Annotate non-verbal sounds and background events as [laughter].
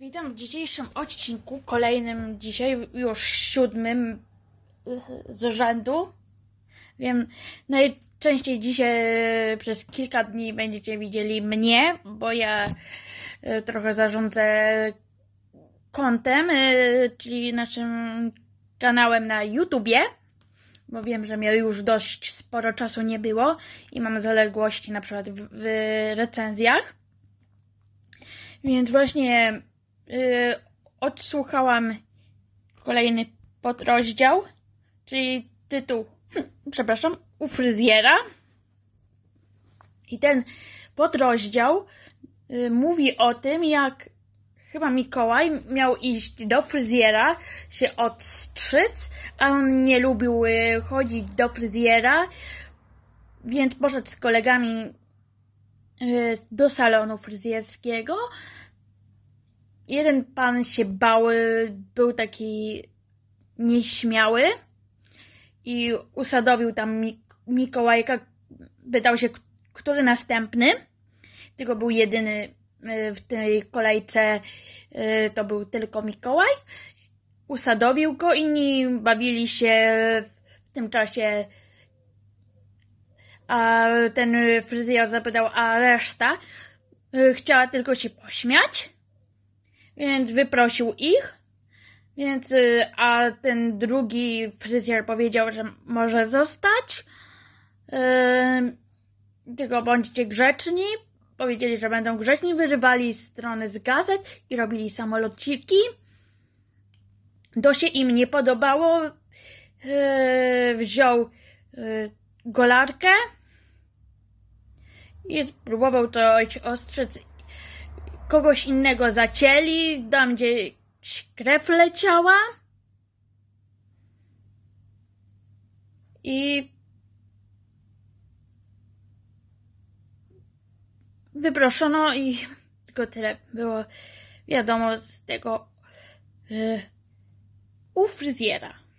Witam w dzisiejszym odcinku, kolejnym dzisiaj, już siódmym yy, z rzędu. Wiem, najczęściej dzisiaj yy, przez kilka dni będziecie widzieli mnie, bo ja yy, trochę zarządzę kontem, czyli naszym kanałem na YouTubie, bo wiem, że mnie już dość sporo czasu nie było i mam zaległości na przykład w recenzjach. Więc właśnie Y, odsłuchałam kolejny podrozdział, czyli tytuł, [clears throat] przepraszam, u fryzjera. I ten podrozdział y, mówi o tym, jak chyba Mikołaj miał iść do fryzjera, się odstrzyc, a on nie lubił y, chodzić do fryzjera, więc poszedł z kolegami do salonu fryzjerskiego, jeden pan się bał, był taki nieśmiały i usadowił tam Mikołajka, pytał się, który następny, tylko był jedyny y, w tej kolejce, y, to był tylko Mikołaj. Usadowił go, inni bawili się w tym czasie, a ten fryzjer zapytał, a reszta y, chciała tylko się pośmiać więc wyprosił ich. Więc, y, a ten drugi fryzjer powiedział, że może zostać. Yy, tylko bądźcie grzeczni. Powiedzieli, że będą grzeczni, wyrywali strony z gazet i robili samolociki. To się im nie podobało. Yy, wziął yy, golarkę i spróbował to ostrzec kogoś innego zacięli, tam gdzieś krew leciała. I wyproszono i tylko tyle było wiadomo z tego y, u fryzjera.